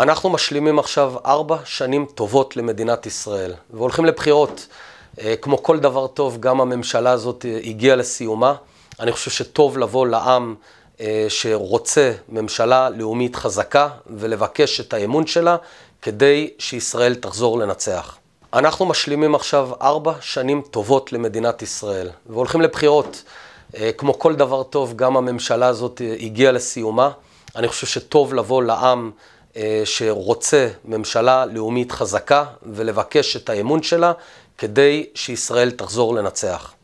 אנחנו משלימים עכשיו ארבע שנים טובות למדינת ישראל, והולכים לבחירות. אה, כמו כל דבר טוב, גם הממשלה הזאת אה, הגיעה לסיומה. אני חושב שטוב לבוא לעם אה, שרוצה ממשלה לאומית חזקה ולבקש את האמון שלה כדי שישראל תחזור לנצח. אנחנו משלימים עכשיו ארבע שנים טובות למדינת ישראל, והולכים לבחירות. כמו כל דבר טוב, גם הממשלה הזאת הגיעה לסיומה. אני חושב שטוב לבוא לעם אה, שרוצה ממשלה לאומית חזקה ולבקש את האמון שלה כדי שישראל תחזור לנצח.